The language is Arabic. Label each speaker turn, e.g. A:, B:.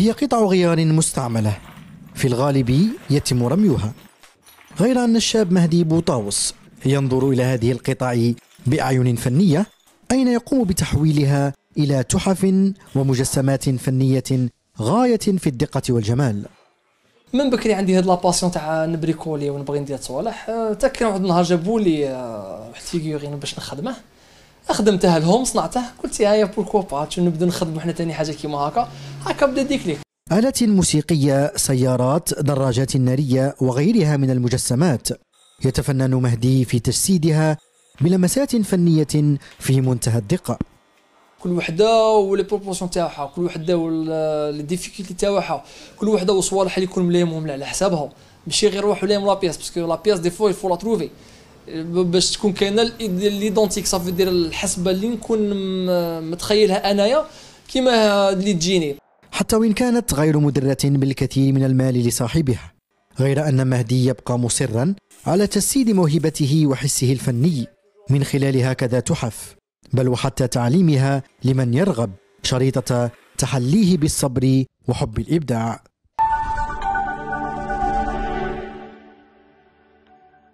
A: هي قطع غيار مستعملة في الغالب يتم رميها غير أن الشاب مهدي بوطاوس ينظر إلى هذه القطع بأعين فنية أين يقوم بتحويلها إلى تحف ومجسمات فنية غاية في الدقة والجمال
B: من بكري عندي هاد لاباسيون تاع نبريكولي ونبغي ندير صوالح آه، تا كان آه، واحد النهار جابوا لي واحد فيغورين باش نخدمه خدمتها لهم صنعته قلت يا بوركو با نبدا نخدموا حنا ثاني حاجه كيما هكا هكا بدا ديكليك
A: آلات موسيقية، سيارات، دراجات نارية وغيرها من المجسمات يتفنن مهدي في تجسيدها بلمسات فنية في منتهى الدقة
B: كل وحده ولي بروبورسيون تاعها كل وحده ولي ديفيكولتي تاعها كل وحده وصوالح اللي يكون مليمهم على حسابها ماشي غير روحوا لهم لا بياس باسكو لا بياس دي فوا يفو لا تروفي باش تكون كاينه ليدونتيك صافي دير الحسبه اللي نكون متخيلها انايا كيما اللي تجيني
A: حتى وإن كانت غير مدرة بالكثير من المال لصاحبها غير أن مهدي يبقى مصرا على تجسيد موهبته وحسه الفني من خلال هكذا تحف بل وحتى تعليمها لمن يرغب شريطة تحليه بالصبر وحب
C: الإبداع